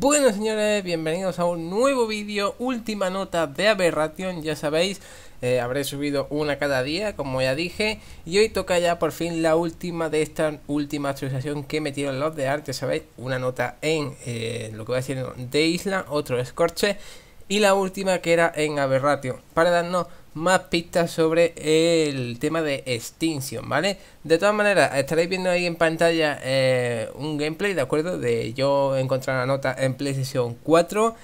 Bueno señores, bienvenidos a un nuevo vídeo, última nota de Aberration, ya sabéis, eh, habré subido una cada día, como ya dije, y hoy toca ya por fin la última de esta última actualización que metieron los de arte, sabéis, una nota en eh, lo que va a de Isla, otro escorche, y la última que era en Aberration, para darnos más pistas sobre el tema de Extinction, ¿vale? De todas maneras, estaréis viendo ahí en pantalla eh, un gameplay, ¿de acuerdo? De yo encontrar la nota en PlayStation 4.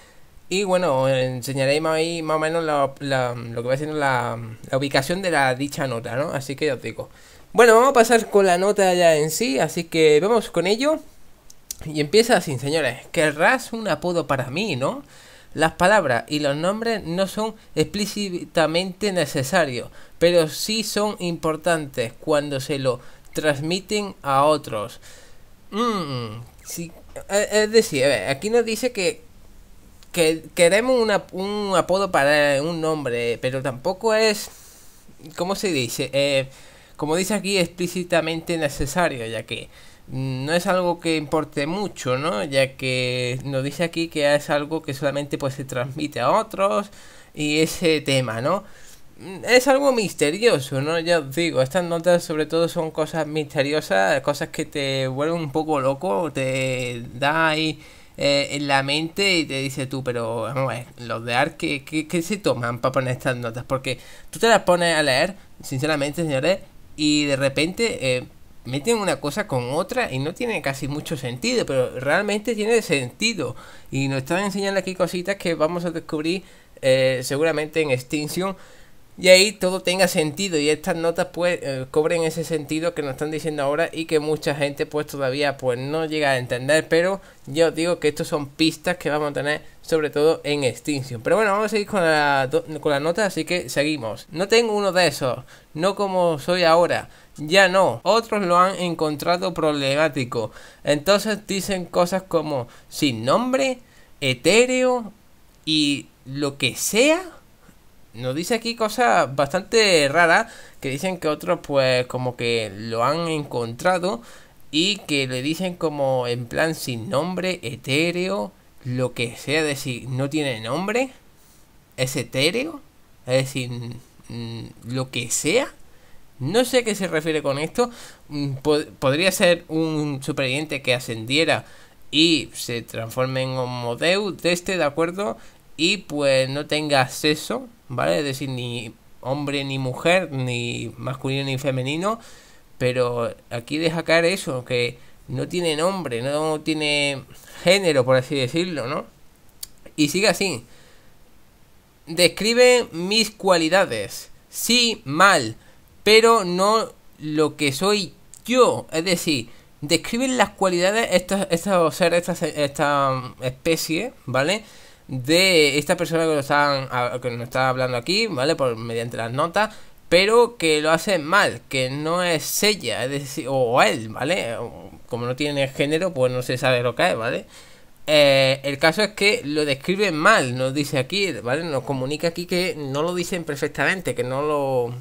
Y bueno, os más, o menos lo que va a la, la, ubicación de la dicha nota, ¿no? Así que os digo. Bueno, vamos a pasar con la nota ya en sí, así que vamos con ello. Y empieza así, señores. Querrás un apodo para mí, ¿no? Las palabras y los nombres no son explícitamente necesarios, pero sí son importantes cuando se lo transmiten a otros. Mm, e, es decir, aquí nos dice que, que queremos un apodo para un nombre, pero tampoco es, ¿cómo se dice? Eh, como dice aquí, explícitamente necesario, ya que no es algo que importe mucho, ¿no? Ya que nos dice aquí que es algo que solamente pues se transmite a otros y ese tema, ¿no? Es algo misterioso, ¿no? Ya os digo, estas notas sobre todo son cosas misteriosas, cosas que te vuelven un poco loco, te da ahí eh, en la mente y te dice tú, pero vamos a ver, los de ARC, ¿qué, se toman para poner estas notas? Porque tú te las pones a leer, sinceramente, señores, y de repente eh, meten una cosa con otra y no tiene casi mucho sentido, pero realmente tiene sentido. Y nos están enseñando aquí cositas que vamos a descubrir eh, seguramente en Extinction y ahí todo tenga sentido y estas notas pues eh, cobren ese sentido que nos están diciendo ahora y que mucha gente pues todavía pues no llega a entender pero yo digo que estos son pistas que vamos a tener sobre todo en Extinction pero bueno vamos a seguir con la, con nota así que seguimos no tengo uno de esos no como soy ahora ya no, otros lo han encontrado problemático entonces dicen cosas como sin nombre etéreo y lo que sea nos dice aquí cosas bastante raras que dicen que otros pues como que lo han encontrado y que le dicen como en plan sin nombre, etéreo, lo que sea, es decir, no tiene nombre, es etéreo, es decir, mm, lo que sea. No sé a qué se refiere con esto. Mm, podría ser un superviviente que ascendiera y se transforme en un modeu de este, ¿de acuerdo? Y pues no tenga acceso ¿vale? Es decir, ni hombre ni mujer, ni masculino ni femenino, pero aquí deja caer eso, que no tiene nombre, no tiene género, por así decirlo, ¿no? Y sigue así. Describe mis cualidades. Sí, mal, pero no lo que soy yo. Es decir, describe las cualidades, de estos seres, esta, esta especie, ¿vale? de esta persona que nos, están, ah, está hablando aquí, ¿vale? Por, mediante las notas, pero que lo hace mal, que no es ella, es decir, o, él, ¿vale? Como no tiene género, pues no se sabe lo que es, ¿vale? Eh, el caso es que lo describen mal, nos dice aquí, ¿vale? Nos comunica aquí que no lo dicen perfectamente, que no lo...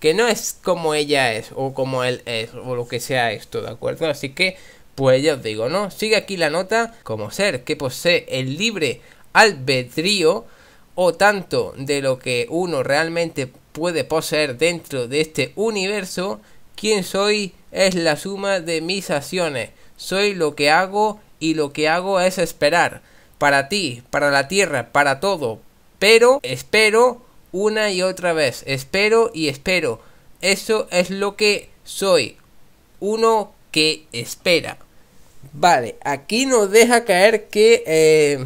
Que no es como ella es, o como él es, o lo que sea esto, ¿de acuerdo? Así que, pues ya os digo, ¿no? Sigue aquí la nota como ser que posee el libre albedrío o tanto de lo que uno realmente puede poseer dentro de este universo, quien soy es la suma de mis acciones, soy lo que hago y lo que hago es esperar, para ti, para la tierra, para todo, pero espero una y otra vez, espero y espero, eso es lo que soy, uno que espera. Vale, aquí nos deja caer que... Eh,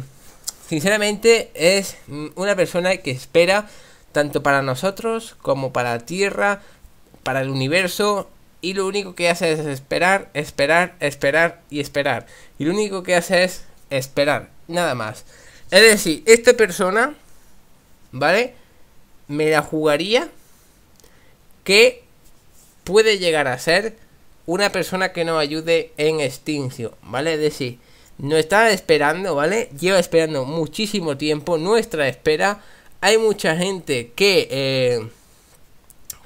sinceramente es una persona que espera tanto para nosotros como para la Tierra, para el universo, y lo único que hace es esperar, esperar, esperar y esperar. Y lo único que hace es esperar, nada más. Es decir, esta persona, ¿vale? Me la jugaría que puede llegar a ser una persona que nos ayude en extinción, ¿vale? Es decir, no está esperando, ¿vale? Lleva esperando muchísimo tiempo nuestra espera. Hay mucha gente que, eh,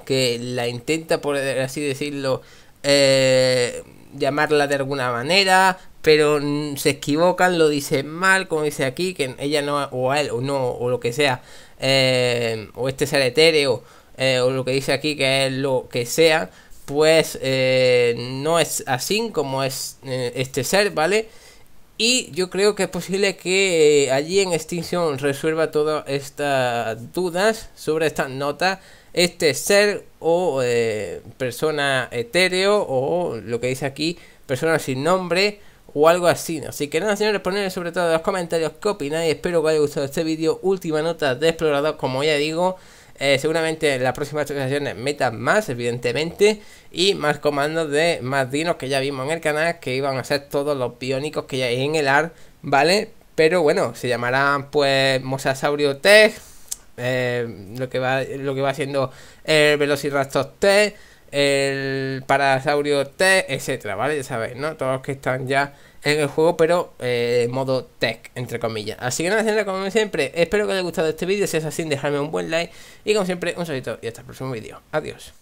que la intenta, por así decirlo, eh, llamarla de alguna manera, pero se equivocan, lo dicen mal, como dice aquí, que ella no, o él, o no, o lo que sea, eh, o este ser etéreo, o lo que dice aquí, que es lo que sea, pues no es así como es este ser, ¿vale? Y yo creo que es posible que eh, allí en Extinction resuelva todas estas dudas sobre esta nota, Este ser o eh, persona etéreo o lo que dice aquí, persona sin nombre o algo así. Así que nada, señores, poner sobre todo en los comentarios qué opináis. Espero que os haya gustado este vídeo. Última nota de explorador, como ya digo. Eh, seguramente en la próxima actualización metan más, evidentemente, y más comandos de más dinos que ya vimos en el canal, que iban a ser todos los biónicos que ya hay en el AR, ¿vale? Pero bueno, se llamarán pues Mosasaurio Tech, lo, que va, lo que va siendo el Velociraptor T el Parasaurio Tech, etcétera, ¿vale? Ya sabéis, ¿no? Todos los que están ya en el juego, pero eh, modo tech, entre comillas. Así que nada, como siempre, espero que os haya gustado este vídeo. Si es así, dejadme un buen like. Y como siempre, un saludo y hasta el próximo vídeo. Adiós.